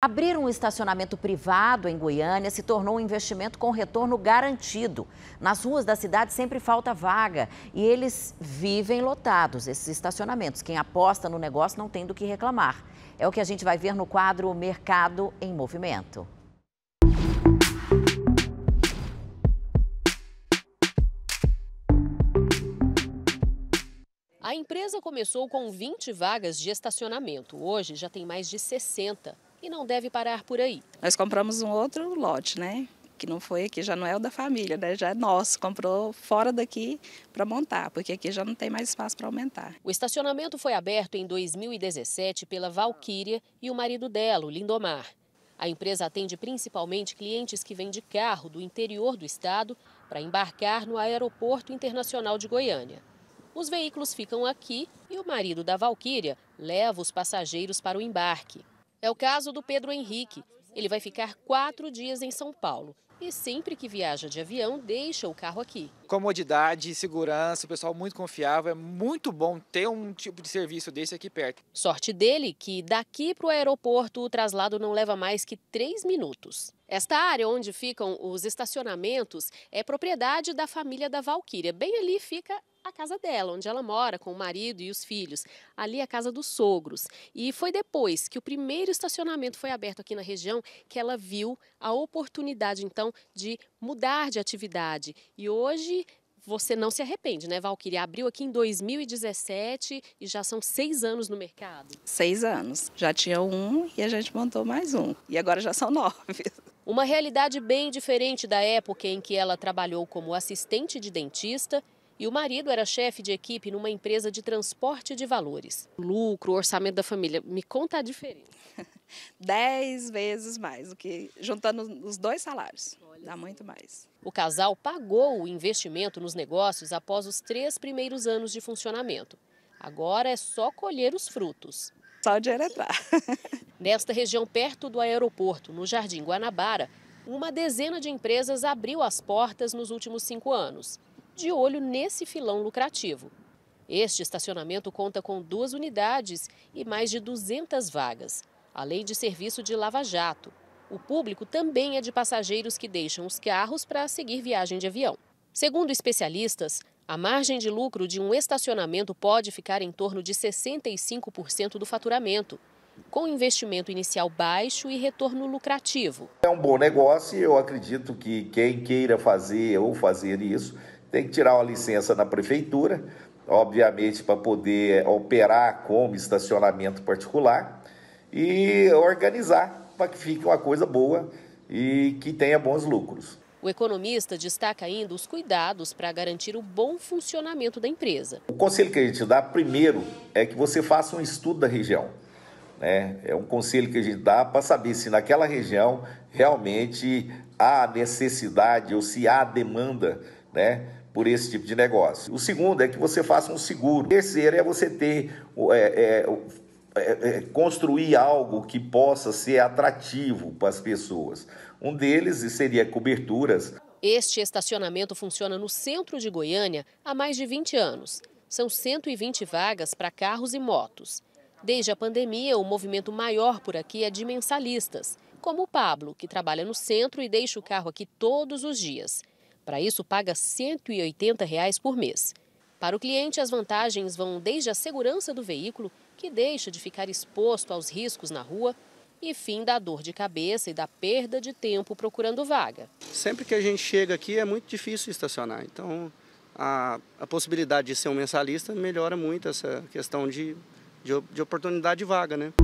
Abrir um estacionamento privado em Goiânia se tornou um investimento com retorno garantido. Nas ruas da cidade sempre falta vaga e eles vivem lotados esses estacionamentos. Quem aposta no negócio não tem do que reclamar. É o que a gente vai ver no quadro Mercado em Movimento. A empresa começou com 20 vagas de estacionamento. Hoje já tem mais de 60 e não deve parar por aí. Nós compramos um outro lote, né? Que não foi aqui, já não é o da família, né? Já é nosso, comprou fora daqui para montar, porque aqui já não tem mais espaço para aumentar. O estacionamento foi aberto em 2017 pela Valquíria e o marido dela, o Lindomar. A empresa atende principalmente clientes que vêm de carro do interior do estado para embarcar no Aeroporto Internacional de Goiânia. Os veículos ficam aqui e o marido da Valquíria leva os passageiros para o embarque. É o caso do Pedro Henrique. Ele vai ficar quatro dias em São Paulo e sempre que viaja de avião, deixa o carro aqui. Comodidade, segurança, o pessoal muito confiável, é muito bom ter um tipo de serviço desse aqui perto. Sorte dele que daqui para o aeroporto o traslado não leva mais que três minutos. Esta área onde ficam os estacionamentos é propriedade da família da Valquíria. Bem ali fica a casa dela, onde ela mora com o marido e os filhos, ali é a casa dos sogros. E foi depois que o primeiro estacionamento foi aberto aqui na região que ela viu a oportunidade então de mudar de atividade. E hoje você não se arrepende, né, Valkyria? Abriu aqui em 2017 e já são seis anos no mercado. Seis anos. Já tinha um e a gente montou mais um. E agora já são nove. Uma realidade bem diferente da época em que ela trabalhou como assistente de dentista e o marido era chefe de equipe numa empresa de transporte de valores. Lucro, orçamento da família, me conta a diferença. Dez vezes mais do que juntando os dois salários. dá muito mais. O casal pagou o investimento nos negócios após os três primeiros anos de funcionamento. Agora é só colher os frutos. Só o dinheiro entrar. Nesta região perto do aeroporto, no Jardim Guanabara, uma dezena de empresas abriu as portas nos últimos cinco anos de olho nesse filão lucrativo. Este estacionamento conta com duas unidades e mais de 200 vagas, além de serviço de lava-jato. O público também é de passageiros que deixam os carros para seguir viagem de avião. Segundo especialistas, a margem de lucro de um estacionamento pode ficar em torno de 65% do faturamento, com investimento inicial baixo e retorno lucrativo. É um bom negócio e eu acredito que quem queira fazer ou fazer isso tem que tirar uma licença na prefeitura, obviamente para poder eh, operar como estacionamento particular e organizar para que fique uma coisa boa e que tenha bons lucros. O economista destaca ainda os cuidados para garantir o bom funcionamento da empresa. O conselho que a gente dá, primeiro, é que você faça um estudo da região. Né? É um conselho que a gente dá para saber se naquela região realmente há necessidade ou se há demanda né, por esse tipo de negócio. O segundo é que você faça um seguro. O terceiro é você ter. É é, é, é, construir algo que possa ser atrativo para as pessoas. Um deles seria coberturas. Este estacionamento funciona no centro de Goiânia há mais de 20 anos. São 120 vagas para carros e motos. Desde a pandemia, o movimento maior por aqui é de mensalistas, como o Pablo, que trabalha no centro e deixa o carro aqui todos os dias. Para isso, paga R$ 180 por mês. Para o cliente, as vantagens vão desde a segurança do veículo, que deixa de ficar exposto aos riscos na rua, e fim da dor de cabeça e da perda de tempo procurando vaga. Sempre que a gente chega aqui é muito difícil estacionar, então a, a possibilidade de ser um mensalista melhora muito essa questão de, de, de oportunidade de vaga. Né?